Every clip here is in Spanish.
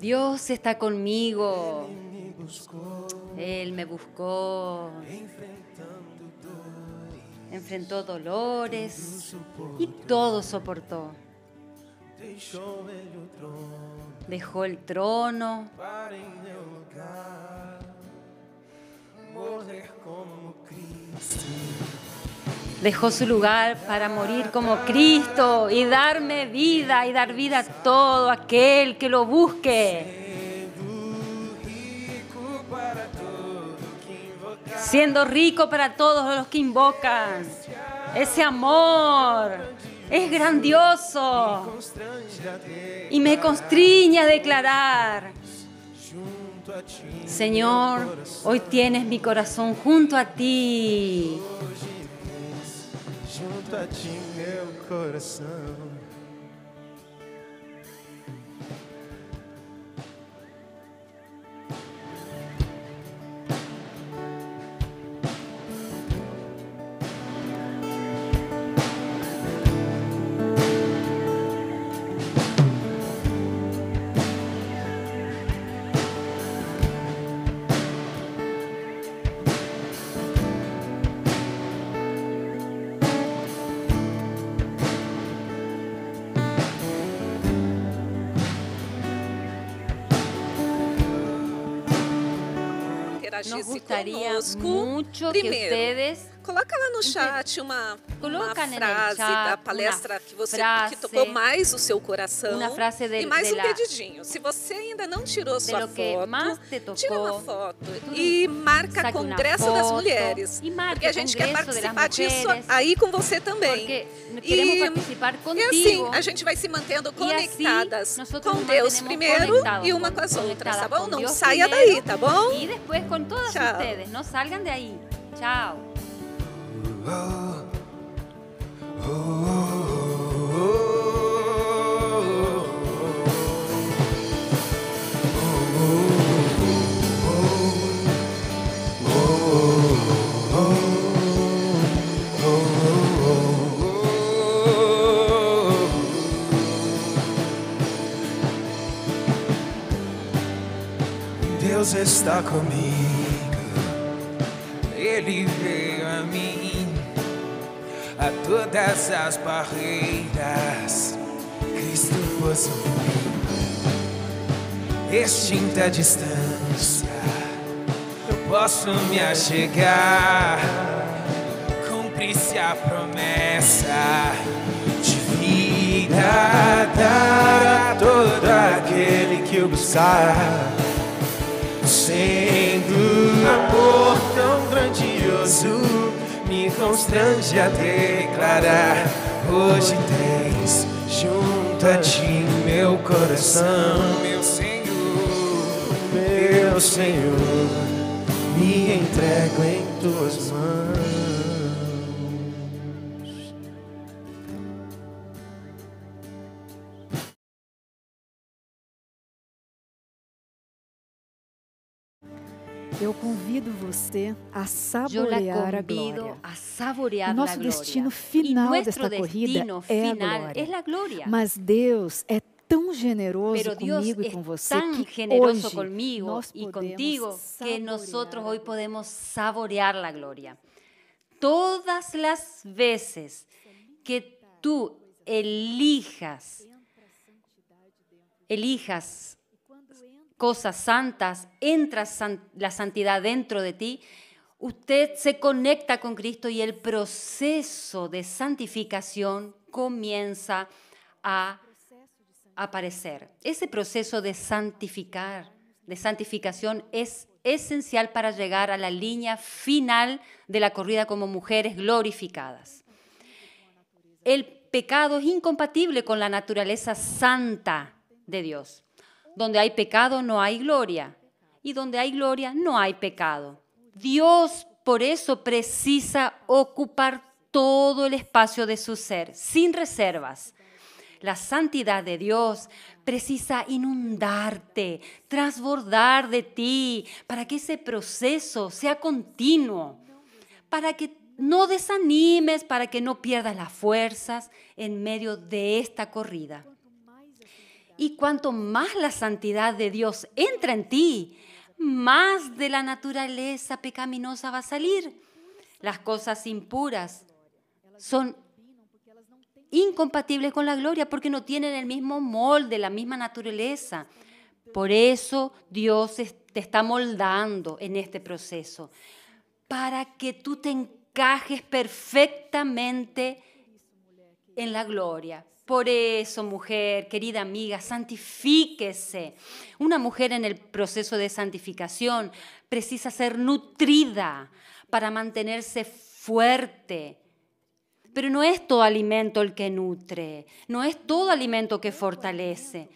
Dios está conmigo. Él me buscó. Enfrentó dolores y todo soportó. Dejó el trono. como Cristo dejó su lugar para morir como Cristo y darme vida y dar vida a todo aquel que lo busque. Siendo rico para todos los que invocan. Ese amor es grandioso y me constriña a declarar. Señor, hoy tienes mi corazón junto a ti. junto a ti, meu coração. nos gustaría mucho que ustedes coloca lá no chat uma, uma frase chat, da palestra que você frase, que tocou mais o seu coração. frase de, e mais de um la, pedidinho. Se você ainda não tirou sua foto, tira uma foto e marca Congresso foto, das Mulheres. E marca porque a gente quer participar disso aí com você também. E, participar contigo. E assim, a gente vai se mantendo assim conectadas assim, com Deus primeiro e uma com as outras, tá bom? Não Deus saia primeiro, daí, tá bom? E depois com todas vocês, não salgam daí. Tchau. Deus está comigo. Ele todas as barreiras. Cristo vos extinta a distância. Eu posso me achegar, cumprir-se a promessa de vida dar a todo aquele que o buscar. Sendo um amor tão grandioso me constrange a declarar: Hoje tens junto a ti meu coração, meu Senhor, meu Senhor, me entrego em tuas mãos. Yo convido você a saborear a glória. A saborear Nuestro destino final esta corrida es la gloria. Mas Dios e es tan generoso conmigo y con que contigo que nosotros hoy podemos saborear la gloria. Todas las veces que tú elijas elijas cosas santas, entra la santidad dentro de ti, usted se conecta con Cristo y el proceso de santificación comienza a aparecer. Ese proceso de santificar, de santificación es esencial para llegar a la línea final de la corrida como mujeres glorificadas. El pecado es incompatible con la naturaleza santa de Dios. Donde hay pecado no hay gloria. Y donde hay gloria no hay pecado. Dios por eso precisa ocupar todo el espacio de su ser, sin reservas. La santidad de Dios precisa inundarte, transbordar de ti, para que ese proceso sea continuo, para que no desanimes, para que no pierdas las fuerzas en medio de esta corrida. Y cuanto más la santidad de Dios entra en ti, más de la naturaleza pecaminosa va a salir. Las cosas impuras son incompatibles con la gloria porque no tienen el mismo molde, la misma naturaleza. Por eso Dios te está moldando en este proceso, para que tú te encajes perfectamente en la gloria. Por eso, mujer, querida amiga, santifíquese. Una mujer en el proceso de santificación precisa ser nutrida para mantenerse fuerte. Pero no es todo alimento el que nutre, no es todo alimento que fortalece,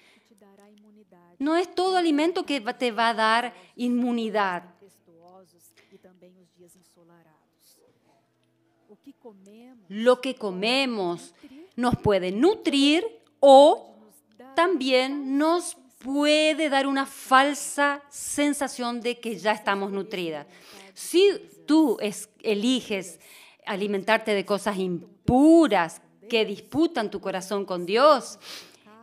no es todo alimento que te va a dar inmunidad. Lo que comemos nos puede nutrir o también nos puede dar una falsa sensación de que ya estamos nutridas. Si tú eliges alimentarte de cosas impuras que disputan tu corazón con Dios,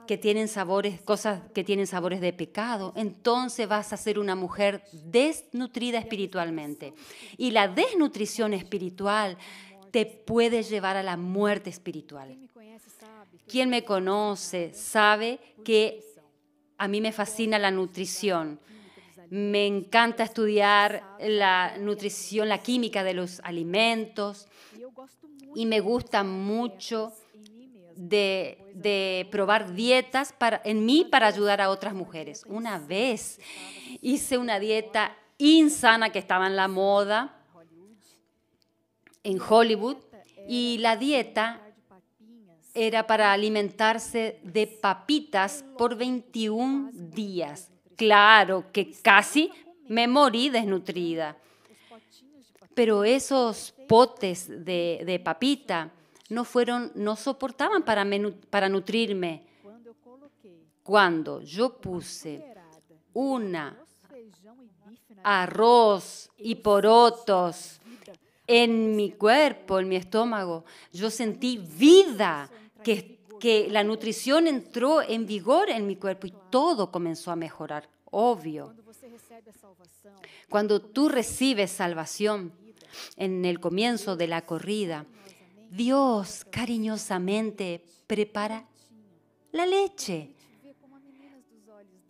que tienen sabores, cosas que tienen sabores de pecado, entonces vas a ser una mujer desnutrida espiritualmente. Y la desnutrición espiritual te puede llevar a la muerte espiritual. Quien me conoce sabe que a mí me fascina la nutrición. Me encanta estudiar la nutrición, la química de los alimentos y me gusta mucho de, probar dietas en mí para ayudar a otras mujeres. Una vez hice una dieta insana que estaba en la moda en Hollywood y la dieta era para alimentarse de papitas por 21 días. Claro que casi me morí desnutrida. Pero esos potes de, papita no fueron, no soportaban para, para nutrirme. Cuando yo puse una arroz y porotos en mi cuerpo, en mi estómago. Yo sentí vida, que, que la nutrición entró en vigor en mi cuerpo y todo comenzó a mejorar, obvio. Cuando tú recibes salvación en el comienzo de la corrida, Dios cariñosamente prepara la leche,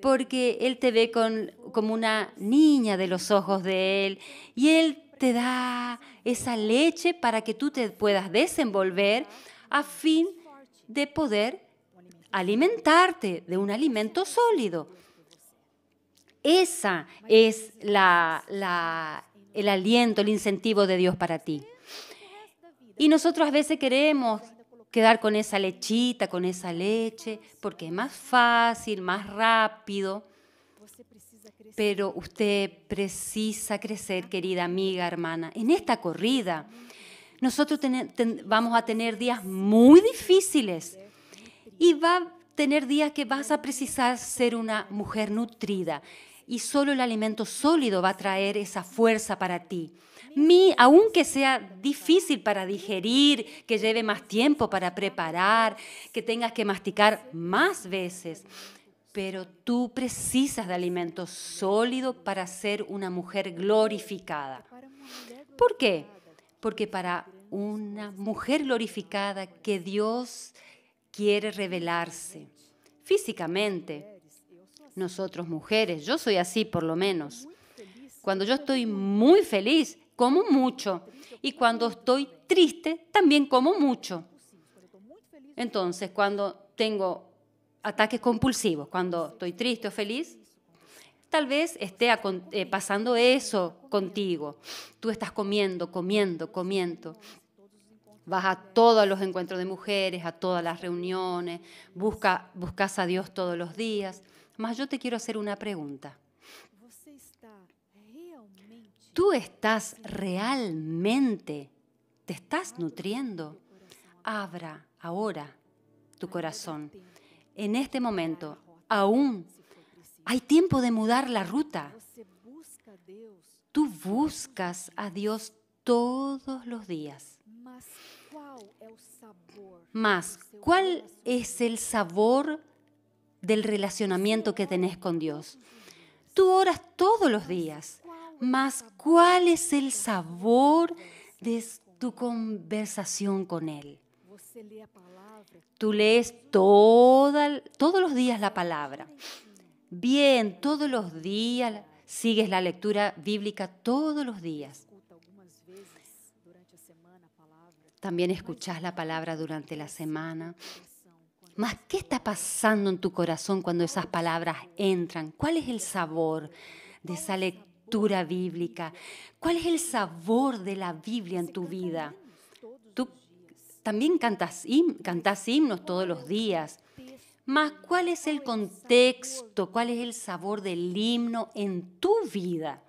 porque Él te ve con, como una niña de los ojos de Él y Él te da esa leche para que tú te puedas desenvolver a fin de poder alimentarte de un alimento sólido. Esa es el aliento, el incentivo de Dios para ti. Y nosotros a veces queremos quedar con esa lechita, con esa leche, porque es más fácil, más rápido. Pero usted precisa crecer, querida amiga, hermana, en esta corrida. Nosotros vamos a tener días muy difíciles y va a tener días que vas a precisar ser una mujer nutrida y solo el alimento sólido va a traer esa fuerza para ti. Mi, aunque sea difícil para digerir, que lleve más tiempo para preparar, que tengas que masticar más veces, pero tú precisas de alimento sólido para ser una mujer glorificada. ¿Por qué? Porque para una mujer glorificada que Dios quiere revelarse físicamente, nosotros mujeres, yo soy así por lo menos, cuando yo estoy muy feliz, como mucho, y cuando estoy triste, también como mucho. Entonces, cuando tengo ataques compulsivos, cuando estoy triste o feliz, tal vez esté eh, pasando eso contigo. Tú estás comiendo, comiendo, comiendo. Vas a todos los encuentros de mujeres, a todas las reuniones, busca, buscas a Dios todos los días. Mas yo te quiero hacer una pregunta. ¿Tú estás realmente, te estás nutriendo? Abra ahora tu corazón en este momento, aún hay tiempo de mudar la ruta. Tú buscas a Dios todos los días. Más, ¿cuál es el sabor del relacionamiento que tenés con Dios? Tú oras todos los días, más ¿cuál es el sabor de tu conversación con Él? Tú lees todos los días la palabra. Bien, todos los días sigues la lectura bíblica todos los días. También escuchas la palabra durante la semana. Más, ¿qué está pasando en tu corazón cuando esas palabras entran? ¿Cuál es el sabor de esa lectura bíblica? ¿Cuál es el sabor de la Biblia en tu vida? ¿Tú también cantas, cantás himnos todos los días. ¿mas ¿cuál es el contexto, cuál es el sabor del himno en tu vida?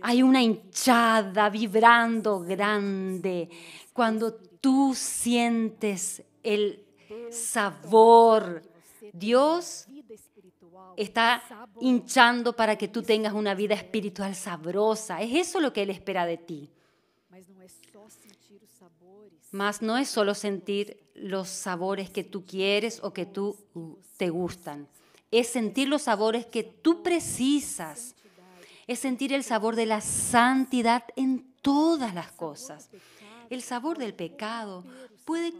Hay una hinchada vibrando grande cuando tú sientes el sabor. Dios está hinchando para que tú tengas una vida espiritual sabrosa. Es eso lo que Él espera de ti. Mas no es solo sentir los sabores que tú quieres o que tú te gustan. Es sentir los sabores que tú precisas. Es sentir el sabor de la santidad en todas las cosas. El sabor del pecado puede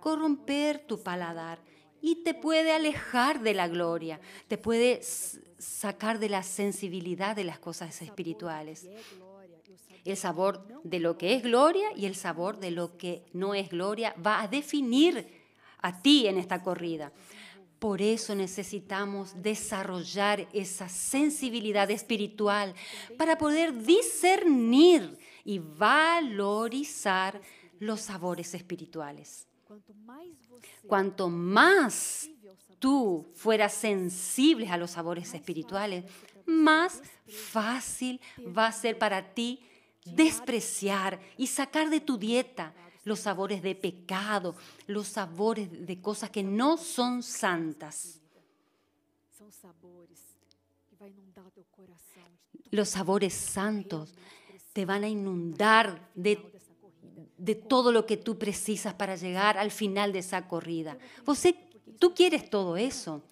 corromper tu paladar y te puede alejar de la gloria, te puede sacar de la sensibilidad de las cosas espirituales. El sabor de lo que es gloria y el sabor de lo que no es gloria va a definir a ti en esta corrida. Por eso necesitamos desarrollar esa sensibilidad espiritual para poder discernir y valorizar los sabores espirituales. Cuanto más tú fueras sensible a los sabores espirituales, más fácil va a ser para ti despreciar y sacar de tu dieta los sabores de pecado, los sabores de cosas que no son santas. Los sabores santos te van a inundar de, todo lo que tú precisas para llegar al final de esa corrida. tú quieres todo eso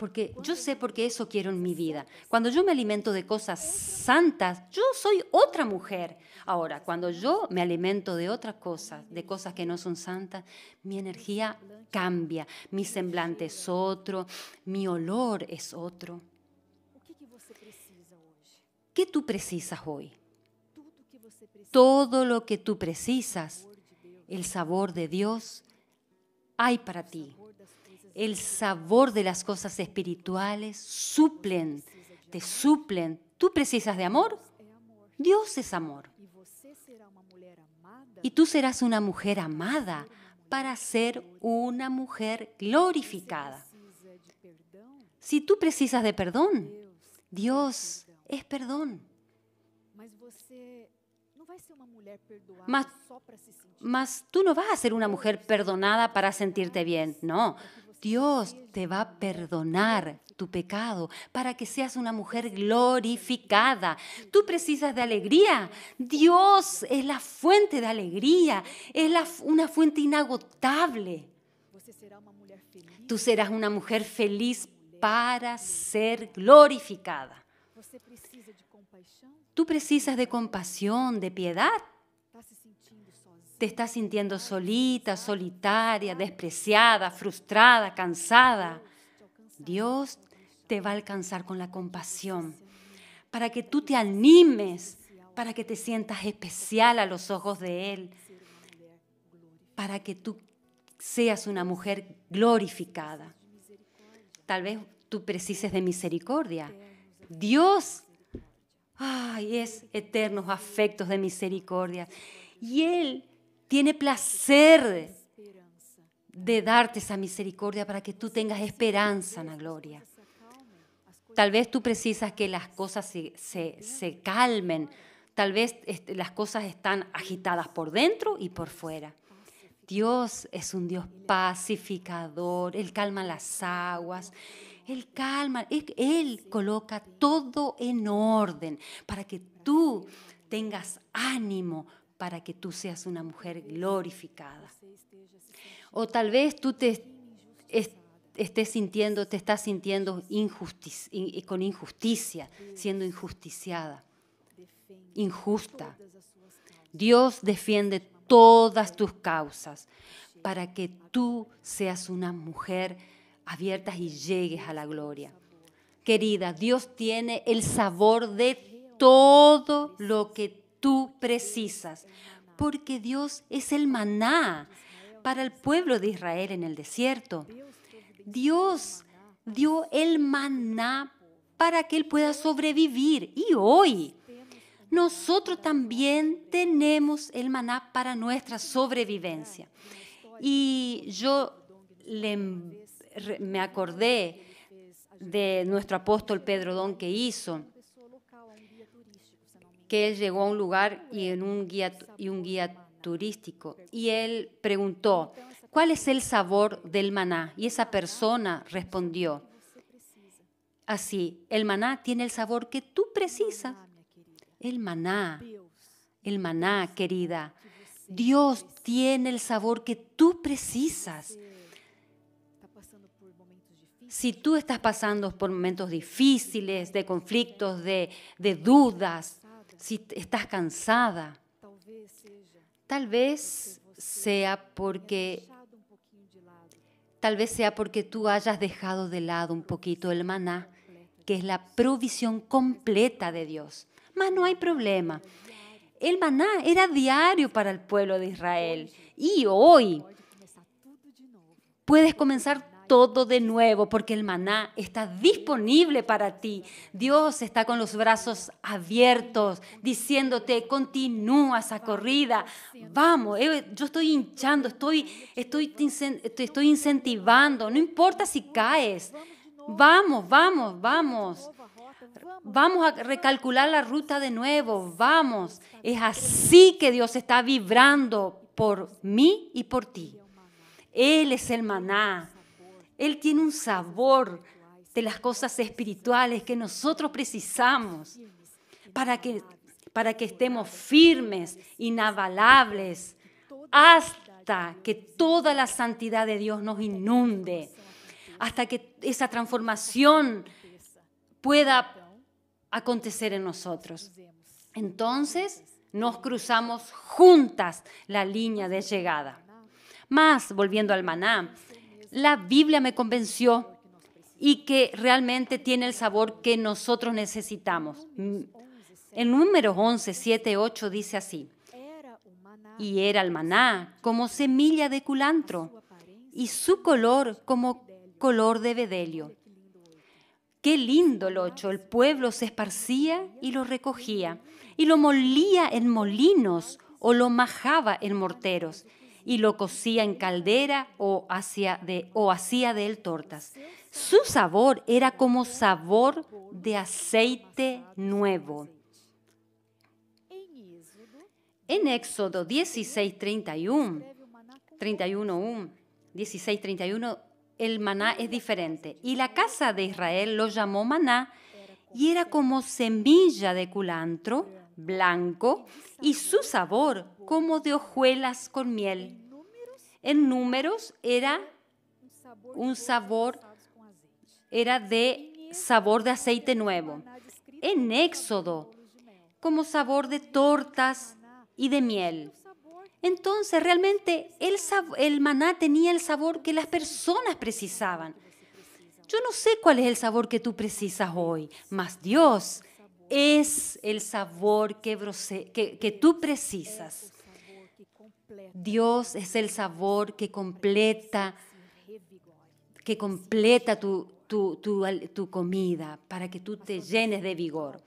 porque yo sé por qué eso quiero en mi vida. Cuando yo me alimento de cosas santas, yo soy otra mujer. Ahora, cuando yo me alimento de otras cosas, de cosas que no son santas, mi energía cambia, mi semblante es otro, mi olor es otro. ¿Qué tú precisas hoy? Todo lo que tú precisas, el sabor de Dios, hay para ti el sabor de las cosas espirituales suplen, te suplen. ¿Tú precisas de amor? Dios es amor. Y tú serás una mujer amada para ser una mujer glorificada. Si tú precisas de perdón, Dios es perdón. Mas, tú no vas a ser una mujer perdonada para sentirte bien. No, Dios te va a perdonar tu pecado para que seas una mujer glorificada. Tú precisas de alegría. Dios es la fuente de alegría, es una fuente inagotable. Tú serás una mujer feliz para ser glorificada. Tú precisas de compasión, de piedad te estás sintiendo solita, solitaria, despreciada, frustrada, cansada, Dios te va a alcanzar con la compasión para que tú te animes, para que te sientas especial a los ojos de Él, para que tú seas una mujer glorificada. Tal vez tú precises de misericordia. Dios, ay, es eternos afectos de misericordia. Y Él tiene placer de darte esa misericordia para que tú tengas esperanza en la gloria. Tal vez tú precisas que las cosas se, calmen, tal vez las cosas están agitadas por dentro y por fuera. Dios es un Dios pacificador, Él calma las aguas, Él calma, Él coloca todo en orden para que tú tengas ánimo, para que tú seas una mujer glorificada. O tal vez tú te estés sintiendo, te estás sintiendo con injusticia, siendo injusticiada, injusta. Dios defiende todas tus causas para que tú seas una mujer abierta y llegues a la gloria. Querida, Dios tiene el sabor de todo lo que tú precisas, porque Dios es el maná para el pueblo de Israel en el desierto. Dios dio el maná para que él pueda sobrevivir. Y hoy nosotros también tenemos el maná para nuestra sobrevivencia. Y yo me acordé de nuestro apóstol Pedro Don que hizo que él llegó a un lugar y, en un, guía, y un guía turístico y él preguntó, ¿cuál es el sabor del maná? Y esa persona respondió, así, el maná tiene el sabor que tú precisas. El maná, el maná, querida. Dios tiene el sabor que tú precisas. Si tú estás pasando por momentos difíciles, de conflictos, de, de dudas, si estás cansada, tal vez sea porque um tal vez sea porque tú hayas dejado de lado un poquito el maná, que es la provisión completa de Dios. Mas no hay problema. El maná era diario para el pueblo de Israel y hoy puedes comenzar todo de nuevo porque el maná está disponible para ti. Dios está con los brazos abiertos diciéndote, continúa esa corrida. Vamos, eh, yo estoy hinchando, estoy, estoy, estoy incentivando. No importa si caes. Vamos, vamos, vamos. Vamos a recalcular la ruta de nuevo. Vamos. Es así que Dios está vibrando por mí y por ti. Él es el maná. Él tiene un sabor de las cosas espirituales que nosotros precisamos para que, para que estemos firmes, inavalables, hasta que toda la santidad de Dios nos inunde, hasta que esa transformación pueda acontecer en nosotros. Entonces nos cruzamos juntas la línea de llegada. Más, volviendo al maná, la Biblia me convenció y que realmente tiene el sabor que nosotros necesitamos. En números 11, 7, 8 dice así, y era el maná como semilla de culantro y su color como color de bedelio. Qué lindo lo ocho, el pueblo se esparcía y lo recogía y lo molía en molinos o lo majaba en morteros y lo cocía en caldera o, hacia de, o hacía de él tortas. Su sabor era como sabor de aceite nuevo. En Éxodo 16, 31, 31, 16, 31, el maná es diferente. Y la casa de Israel lo llamó maná y era como semilla de culantro blanco y su sabor como de hojuelas con miel. En números era un sabor, era de sabor de aceite nuevo. En Éxodo, como sabor de tortas y de miel. Entonces realmente el, el maná tenía el sabor que las personas precisaban. Yo no sé cuál es el sabor que tú precisas hoy, mas Dios es el sabor que, tú precisas. Dios es el sabor que completa, que completa tu, tu, tu, comida para que tú te llenes de vigor.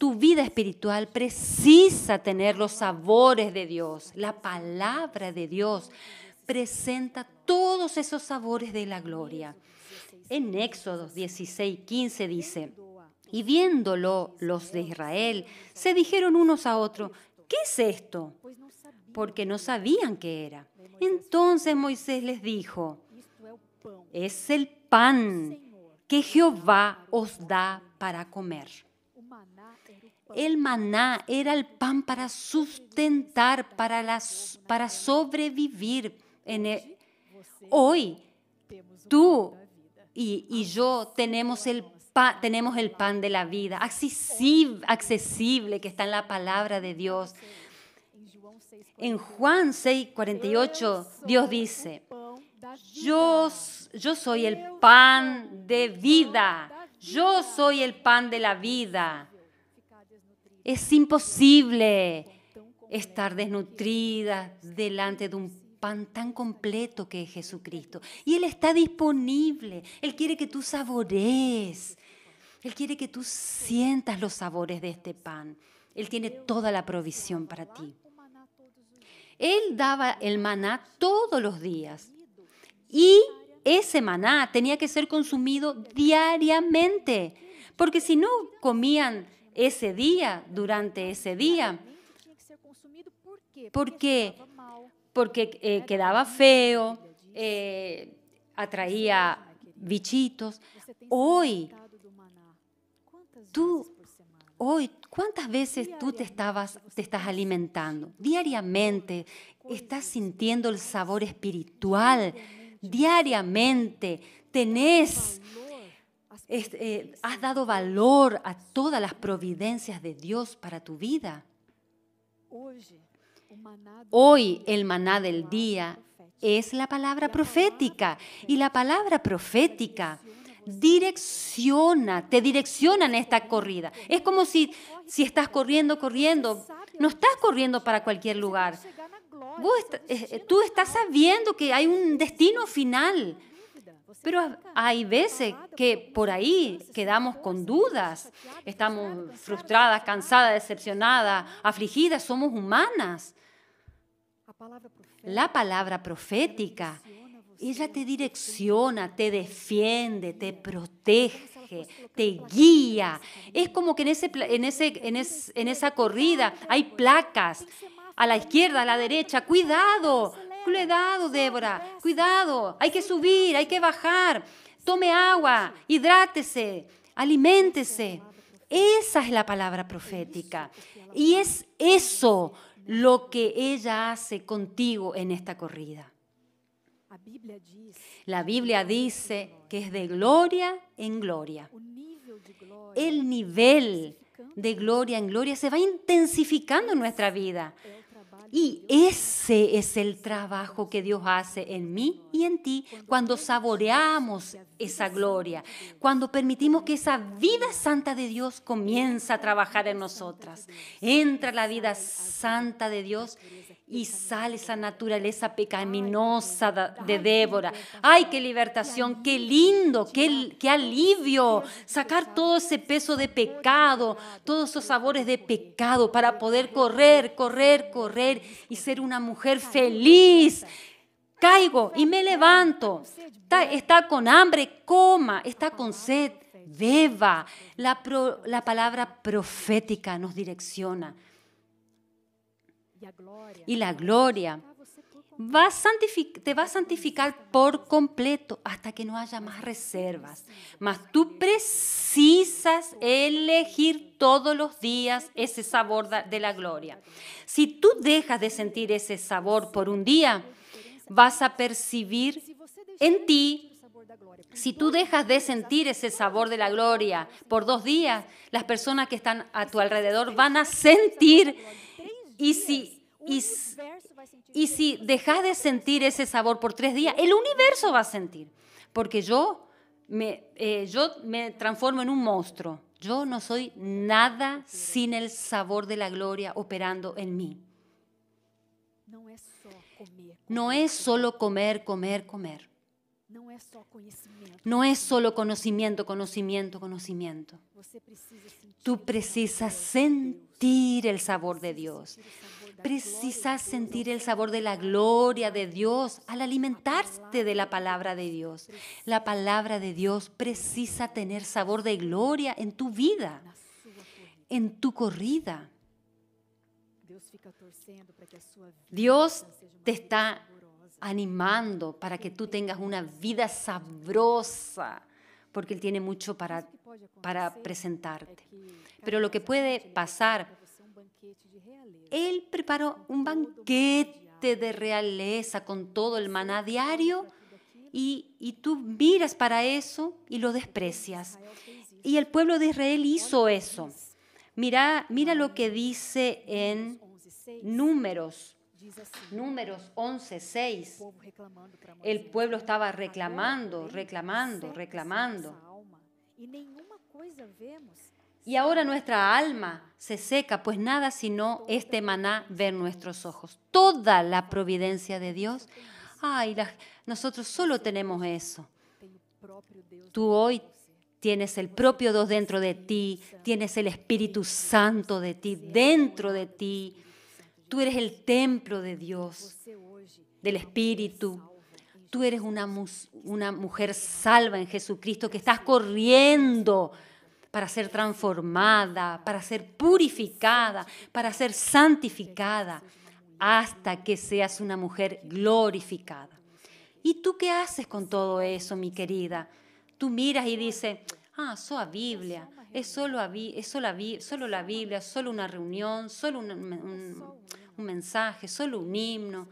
Tu vida espiritual precisa tener los sabores de Dios. La palabra de Dios presenta todos esos sabores de la gloria. En Éxodo 16, 15 dice, y viéndolo los de Israel, se dijeron unos a otros, ¿qué es esto? Porque no sabían qué era. Entonces Moisés les dijo, es el pan que Jehová os da para comer. El maná era el pan para sustentar, para, para sobrevivir. En hoy tú y, y yo tenemos el pan tenemos el pan de la vida, accesible, que está en la palabra de Dios. En Juan 6, 48, Dios dice, yo, yo soy el pan de vida, yo soy el pan de la vida. Es imposible estar desnutrida delante de un pan tan completo que es Jesucristo. Y Él está disponible. Él quiere que tú saborees él quiere que tú sientas los sabores de este pan. Él tiene toda la provisión para ti. Él daba el maná todos los días y ese maná tenía que ser consumido diariamente, porque si no comían ese día, durante ese día, porque porque eh, quedaba feo, eh, atraía bichitos. Hoy tú hoy, ¿cuántas veces tú te, estabas, te estás alimentando? Diariamente estás sintiendo el sabor espiritual. Diariamente tenés, eh, has dado valor a todas las providencias de Dios para tu vida. Hoy el maná del día es la palabra profética y la palabra profética direcciona, te direcciona en esta corrida. Es como si, si estás corriendo, corriendo. No estás corriendo para cualquier lugar. Eh, eh, tú estás sabiendo que hay un destino final. Pero hay veces que por ahí quedamos con dudas, estamos frustradas, cansadas, decepcionadas, afligidas, somos humanas. La palabra profética ella te direcciona, te defiende, te protege, te guía. Es como que en, ese, en, ese, en, esa corrida hay placas a la izquierda, a la derecha. Cuidado, cuidado, Débora, cuidado. Hay que subir, hay que bajar. Tome agua, hidrátese, aliméntese. Esa es la palabra profética. Y es eso lo que ella hace contigo en esta corrida. La Biblia dice que es de gloria en gloria. El nivel de gloria en gloria se va intensificando en nuestra vida. Y ese es el trabajo que Dios hace en mí y en ti cuando saboreamos esa gloria, cuando permitimos que esa vida santa de Dios comienza a trabajar en nosotras. Entra la vida santa de Dios y sale esa naturaleza pecaminosa de Débora. ¡Ay, qué libertación! ¡Qué lindo! ¡Qué, alivio! Sacar todo ese peso de pecado, todos esos sabores de pecado para poder correr, correr, correr y ser una mujer feliz caigo y me levanto. Está, con hambre, coma, está con sed, beba. La, la palabra profética nos direcciona y la gloria va te va a santificar por completo hasta que no haya más reservas. Mas tú precisas elegir todos los días ese sabor de la gloria. Si tú dejas de sentir ese sabor por un día, vas a percibir en ti si tú dejas de sentir ese sabor de la gloria por dos días, las personas que están a tu alrededor van a sentir y si, y, si dejas de sentir ese sabor por tres días, el universo va a sentir. Porque yo me, eh, yo me transformo en un monstruo. Yo no soy nada sin el sabor de la gloria operando en mí. No es solo comer, comer, comer. No es solo conocimiento, conocimiento, conocimiento. Tú precisas sentir el sabor de Dios. Precisas sentir el sabor de la gloria de Dios al alimentarte de la palabra de Dios. La palabra de Dios precisa tener sabor de gloria en tu vida, en tu corrida. Dios te está animando para que tú tengas una vida sabrosa, porque Él tiene mucho para, para presentarte. Pero lo que puede pasar, Él preparó un banquete de realeza con todo el maná diario y, y tú miras para eso y lo desprecias. Y el pueblo de Israel hizo eso. Mira, mira lo que dice en Números Números 11, 6. El pueblo estaba reclamando, reclamando, reclamando. Y ahora nuestra alma se seca, pues nada sino este maná ver nuestros ojos. Toda la providencia de Dios. Ay, nosotros solo tenemos eso. Tú hoy tienes el propio Dios dentro de ti, tienes el Espíritu Santo de ti, dentro de ti Tú eres el templo de Dios, del Espíritu. Tú eres una, mujer salva en Jesucristo que estás corriendo para ser transformada, para ser purificada, para ser santificada, hasta que seas una mujer glorificada. ¿Y tú qué haces con todo eso, mi querida? Tú miras y dices, ah, soy a Biblia, es solo, solo la Biblia, solo una reunión, solo un, mensaje, solo un himno.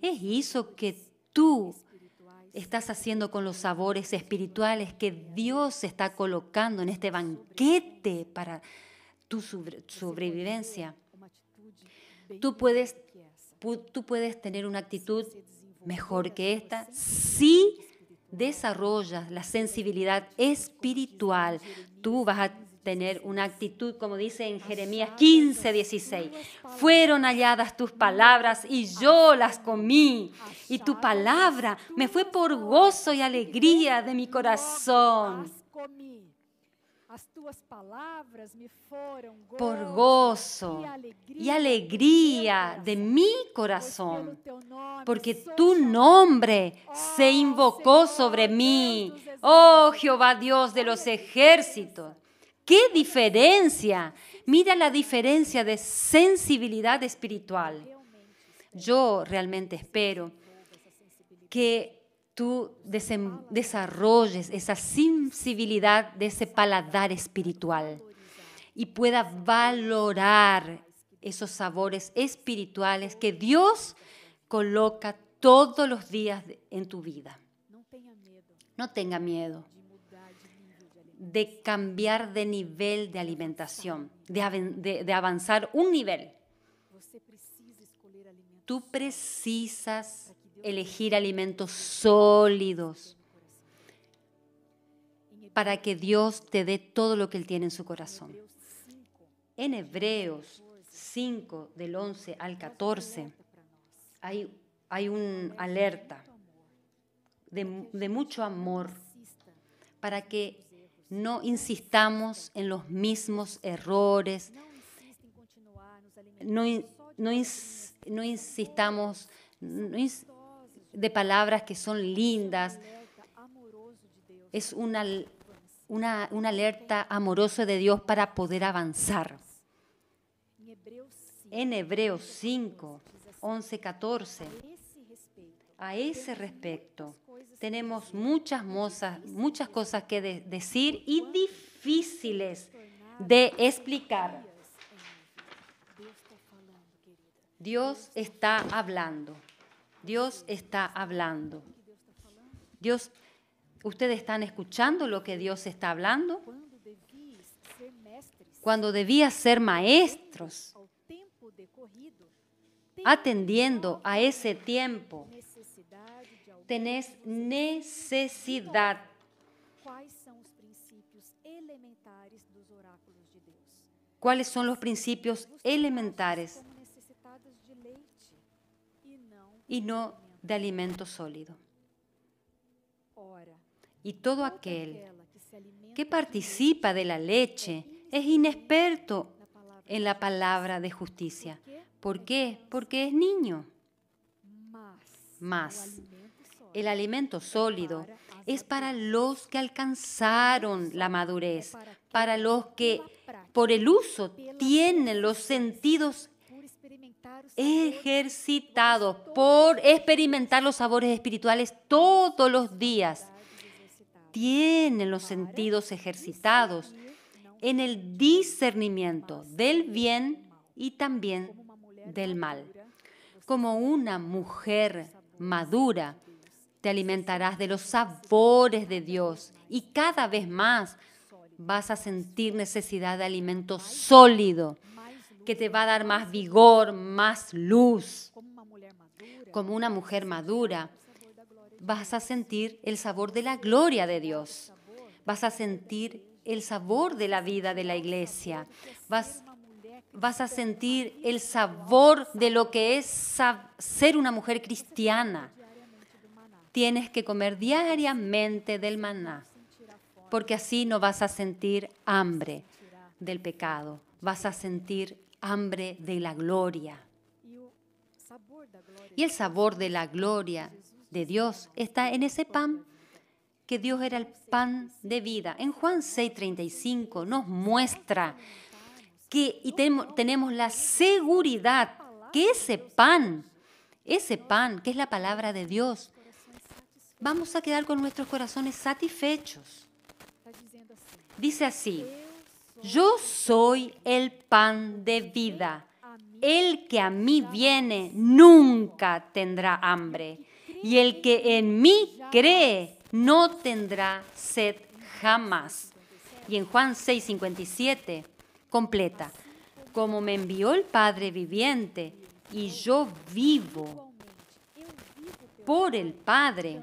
Es eso que tú estás haciendo con los sabores espirituales que Dios está colocando en este banquete para tu sobrevivencia. Tú puedes, tú puedes tener una actitud mejor que esta si desarrollas la sensibilidad espiritual tú vas a tener una actitud, como dice en Jeremías 15, 16. Fueron halladas tus palabras y yo las comí. Y tu palabra me fue por gozo y alegría de mi corazón. Por gozo y alegría de mi corazón, porque tu nombre se invocó sobre mí. Oh Jehová Dios de los ejércitos. ¡Qué diferencia! Mira la diferencia de sensibilidad espiritual. Yo realmente espero que tú desarrolles esa sensibilidad de ese paladar espiritual y puedas valorar esos sabores espirituales que Dios coloca todos los días en tu vida. No tenga miedo de cambiar de nivel de alimentación, de, avanzar un nivel. Tú precisas elegir alimentos sólidos para que Dios te dé todo lo que Él tiene en su corazón. En Hebreos 5, del 11 al 14, hay, hay un alerta de, mucho amor para que no insistamos en los mismos errores, no, insistamos de palabras que son lindas. Es una, una, una alerta amorosa de Dios para poder avanzar. En Hebreos 5, 11, 14, a ese respecto, tenemos muchas, mozas, muchas cosas que decir y difíciles de explicar. Dios está hablando. Dios está hablando. Dios, ¿ustedes están escuchando lo que Dios está hablando? Cuando debía ser maestros, atendiendo a ese tiempo tenés necesidad. ¿Cuáles son los principios elementales? E y no de alimento sólido. Y todo aquel que participa de la leche es inexperto en la palabra de justicia. ¿Por qué? Porque es niño. Más el alimento sólido, es para los que alcanzaron la madurez, para los que por el uso tienen los sentidos ejercitados por experimentar los sabores espirituales todos los días. Tienen los sentidos ejercitados en el discernimiento del bien y también del mal. Como una mujer madura, te alimentarás de los sabores de Dios y cada vez más vas a sentir necesidad de alimento sólido que te va a dar más vigor, más luz. Como una mujer madura, vas a sentir el sabor de la gloria de Dios. Vas a sentir el sabor de la vida de la iglesia. Vas, vas a sentir el sabor de lo que es ser una mujer cristiana tienes que comer diariamente del maná, porque así no vas a sentir hambre del pecado, vas a sentir hambre de la gloria. Y el sabor de la gloria de Dios está en ese pan que Dios era el pan de vida. En Juan 6:35 nos muestra que y tenemos la seguridad que ese pan, ese pan que es la palabra de Dios, vamos a quedar con nuestros corazones satisfechos. Dice así, yo soy el pan de vida. El que a mí viene nunca tendrá hambre. Y el que en mí cree no tendrá sed jamás. Y en Juan 6, 57 completa, como me envió el Padre viviente y yo vivo por el Padre,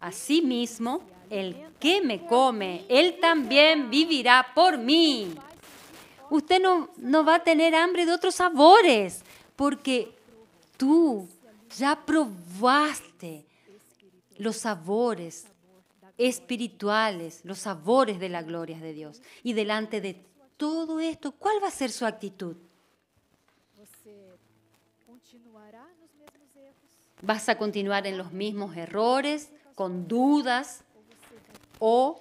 Asimismo, el que me come, él también vivirá por mí. Usted no, no va a tener hambre de otros sabores, porque tú ya probaste los sabores espirituales, los sabores de la gloria de Dios. Y delante de todo esto, ¿cuál va a ser su actitud? ¿Vas a continuar en los mismos errores? con dudas o,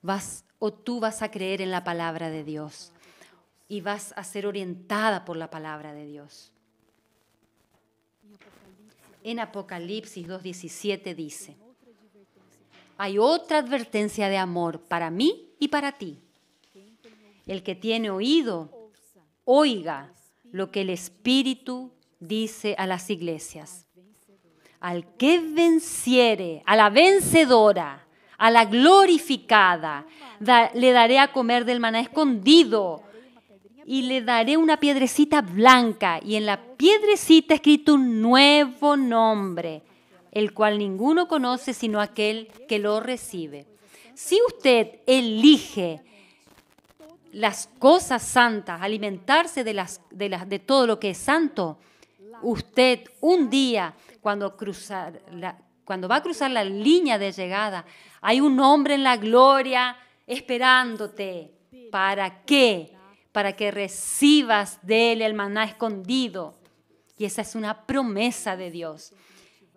vas, o tú vas a creer en la palabra de Dios y vas a ser orientada por la palabra de Dios. En Apocalipsis 2.17 dice, hay otra advertencia de amor para mí y para ti. El que tiene oído, oiga lo que el Espíritu dice a las iglesias al que venciere, a la vencedora, a la glorificada, le daré a comer del maná escondido y le daré una piedrecita blanca y en la piedrecita escrito un nuevo nombre, el cual ninguno conoce sino aquel que lo recibe. Si usted elige las cosas santas, alimentarse de, las, de todo lo que es santo, usted un día cuando, cruzar va a cruzar la línea de llegada, hay un hombre en la gloria esperándote. ¿Para qué? Para que recibas de él el maná escondido. Y esa es una promesa de Dios.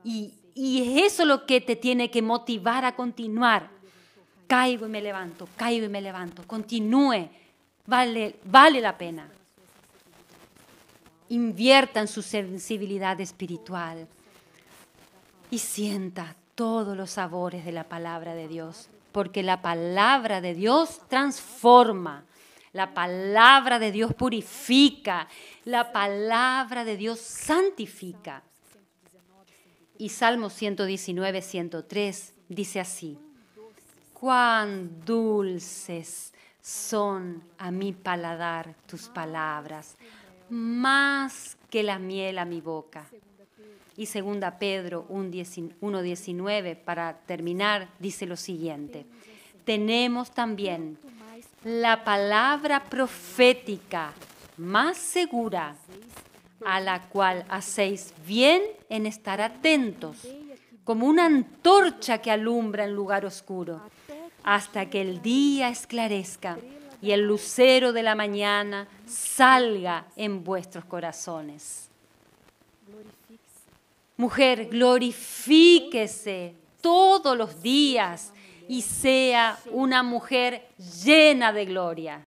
Y, y es eso lo que te tiene que motivar a continuar. Caigo y me levanto, caigo y me levanto. Continúe. Vale, vale la pena. Invierta en su sensibilidad espiritual y sienta todos los sabores de la palabra de Dios, porque la palabra de Dios transforma, la palabra de Dios purifica, la palabra de Dios santifica. Y Salmo 119, 103 dice así, cuán dulces son a mi paladar tus palabras, más que la miel a mi boca y segunda Pedro 1.19 para terminar dice lo siguiente. Tenemos también la palabra profética más segura a la cual hacéis bien en estar atentos, como una antorcha que alumbra en lugar oscuro, hasta que el día esclarezca y el lucero de la mañana salga en vuestros corazones. Mujer, glorifíquese todos los días y sea una mujer llena de gloria.